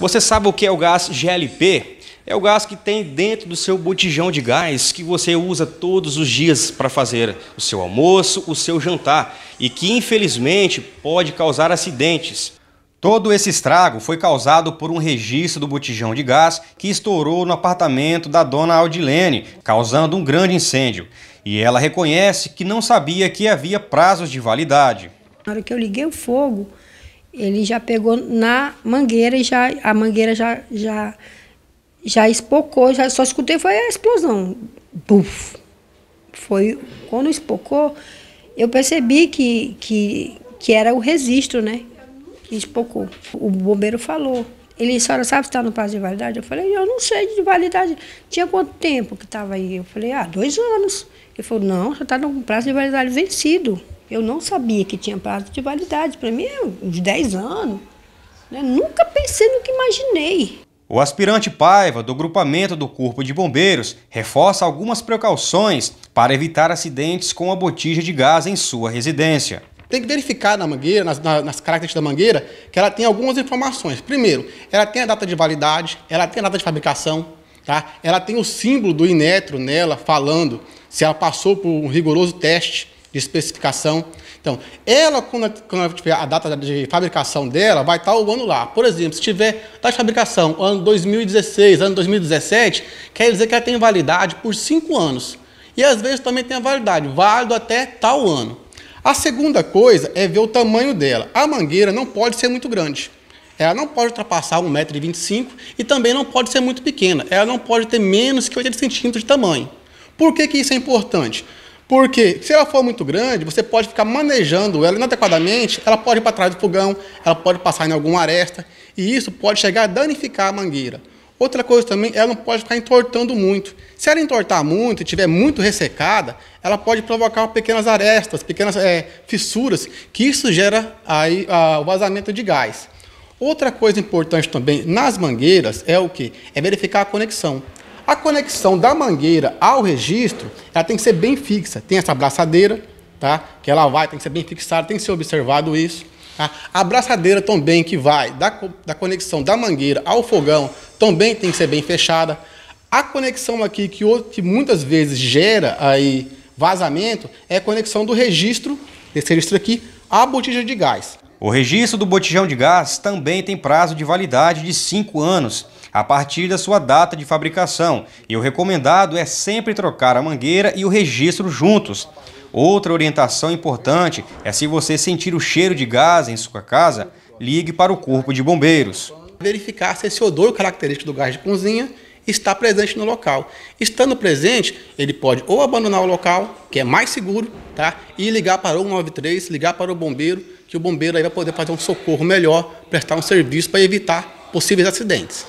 Você sabe o que é o gás GLP? É o gás que tem dentro do seu botijão de gás que você usa todos os dias para fazer o seu almoço, o seu jantar e que infelizmente pode causar acidentes. Todo esse estrago foi causado por um registro do botijão de gás que estourou no apartamento da dona Aldilene, causando um grande incêndio. E ela reconhece que não sabia que havia prazos de validade. Na hora que eu liguei o fogo, ele já pegou na mangueira e já a mangueira já já já espocou, já só escutei foi a explosão. Buf. Foi quando espocou, eu percebi que que que era o registro, né? Que espocou. O bombeiro falou. Ele, a senhora sabe se está no prazo de validade? Eu falei, eu não sei de validade. Tinha quanto tempo que estava aí? Eu falei, ah, dois anos. Ele falou, não, já está no prazo de validade vencido. Eu não sabia que tinha prazo de validade. Para mim, é uns 10 anos. Né? Nunca pensei no que imaginei. O aspirante Paiva, do grupamento do Corpo de Bombeiros, reforça algumas precauções para evitar acidentes com a botija de gás em sua residência. Tem que verificar na mangueira, nas, nas características da mangueira, que ela tem algumas informações. Primeiro, ela tem a data de validade, ela tem a data de fabricação, tá? ela tem o símbolo do Inetro nela falando se ela passou por um rigoroso teste de especificação. Então, ela, quando, quando tiver a data de fabricação dela, vai estar o ano lá. Por exemplo, se tiver data de fabricação, ano 2016, ano 2017, quer dizer que ela tem validade por cinco anos. E às vezes também tem a validade, válido até tal ano. A segunda coisa é ver o tamanho dela. A mangueira não pode ser muito grande. Ela não pode ultrapassar 1,25m e também não pode ser muito pequena. Ela não pode ter menos que 80 centímetros de tamanho. Por que, que isso é importante? Porque se ela for muito grande, você pode ficar manejando ela inadequadamente, ela pode ir para trás do fogão, ela pode passar em alguma aresta, e isso pode chegar a danificar a mangueira. Outra coisa também, ela não pode ficar entortando muito. Se ela entortar muito e estiver muito ressecada, ela pode provocar pequenas arestas, pequenas é, fissuras, que isso gera aí, o vazamento de gás. Outra coisa importante também nas mangueiras é o que? É verificar a conexão. A conexão da mangueira ao registro, ela tem que ser bem fixa. Tem essa braçadeira, tá? Que ela vai, tem que ser bem fixada, tem que ser observado isso. Tá? A braçadeira também que vai da, da conexão da mangueira ao fogão também tem que ser bem fechada. A conexão aqui que, que muitas vezes gera aí vazamento é a conexão do registro, desse registro aqui, à botija de gás. O registro do botijão de gás também tem prazo de validade de 5 anos a partir da sua data de fabricação, e o recomendado é sempre trocar a mangueira e o registro juntos. Outra orientação importante é se você sentir o cheiro de gás em sua casa, ligue para o Corpo de Bombeiros. Verificar se esse odor característico do gás de cozinha está presente no local. Estando presente, ele pode ou abandonar o local, que é mais seguro, tá? E ligar para o 193, ligar para o bombeiro, que o bombeiro aí vai poder fazer um socorro melhor, prestar um serviço para evitar possíveis acidentes.